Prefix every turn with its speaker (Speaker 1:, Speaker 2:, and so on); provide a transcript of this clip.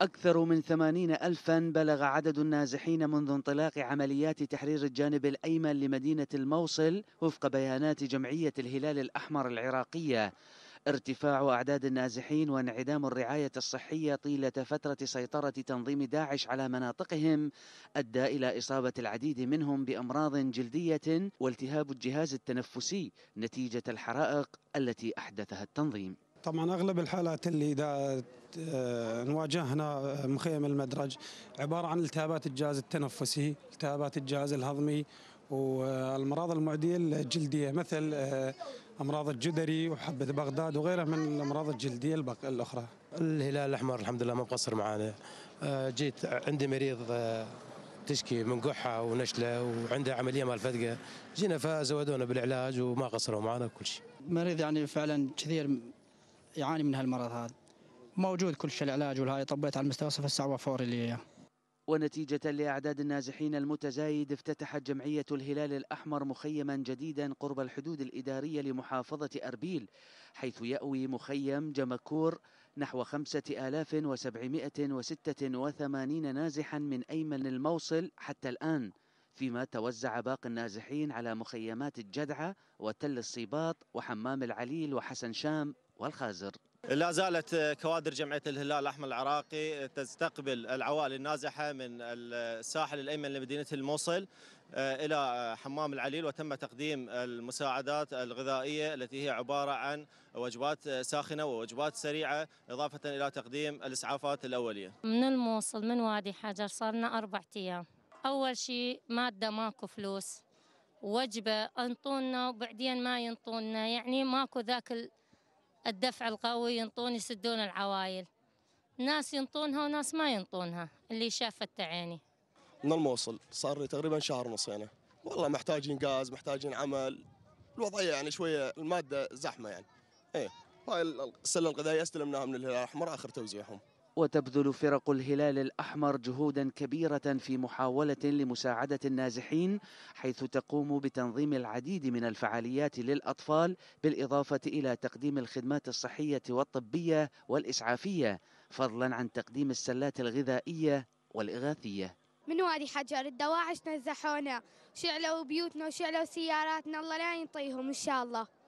Speaker 1: أكثر من ثمانين ألفا بلغ عدد النازحين منذ انطلاق عمليات تحرير الجانب الأيمن لمدينة الموصل وفق بيانات جمعية الهلال الأحمر العراقية ارتفاع أعداد النازحين وانعدام الرعاية الصحية طيلة فترة سيطرة تنظيم داعش على مناطقهم أدى إلى إصابة العديد منهم بأمراض جلدية والتهاب الجهاز التنفسي نتيجة الحرائق التي أحدثها التنظيم
Speaker 2: طبعا اغلب الحالات اللي اذا آه، نواجهنا آه، مخيم المدرج عباره عن التهابات الجهاز التنفسي، التهابات الجهاز الهضمي والامراض المعديه الجلديه مثل آه، امراض الجدري وحبه بغداد وغيرها من الامراض الجلديه الاخرى. الهلال الاحمر الحمد لله ما مقصر معانا. جيت عندي مريض تشكي من قحه ونشله وعنده عمليه مال فتقه جينا فزودونا بالعلاج وما قصروا معنا بكل شيء.
Speaker 1: مريض يعني فعلا كثير يعاني من هالمرض هذا موجود كل شيء العلاج والهاي طبيت على المستوصف الساعه وفور اللي اياه ونتيجة لأعداد النازحين المتزايد افتتحت جمعية الهلال الأحمر مخيما جديدا قرب الحدود الإدارية لمحافظة أربيل حيث يأوي مخيم جمكور نحو 5786 نازحا من أيمن الموصل حتى الآن فيما توزع باقي النازحين على مخيمات الجدعة وتل الصباط وحمام العليل وحسن شام والخازر
Speaker 3: لا زالت كوادر جمعيه الهلال الاحمر العراقي تستقبل العوائل النازحه من الساحل الايمن لمدينه الموصل آه، الى حمام العليل وتم تقديم المساعدات الغذائيه التي هي عباره عن وجبات ساخنه ووجبات سريعه اضافه الى تقديم الاسعافات الاوليه.
Speaker 4: من الموصل من وادي حجر صارنا اربع ايام. اول شيء ماده ماكو فلوس وجبه انطونا وبعدين ما ينطونا يعني ماكو ذاك ال... الدفع القوي ينطون يسدون العوايل ناس ينطونها وناس ما ينطونها اللي شافت عيني
Speaker 2: من الموصل صار لي تقريبا
Speaker 3: شهر ونص هنا والله محتاجين غاز محتاجين عمل الوضعيه يعني شويه الماده زحمه يعني ايه هاي السله الغذائيه استلمناها من الهلال الاحمر اخر توزيعهم
Speaker 1: وتبذل فرق الهلال الأحمر جهودا كبيرة في محاولة لمساعدة النازحين حيث تقوم بتنظيم العديد من الفعاليات للأطفال بالإضافة إلى تقديم الخدمات الصحية والطبية والإسعافية فضلا عن تقديم السلات الغذائية والإغاثية من وادي حجر الدواعش نزحونا شعلوا بيوتنا وشعلوا سياراتنا الله لا ينطيهم إن شاء الله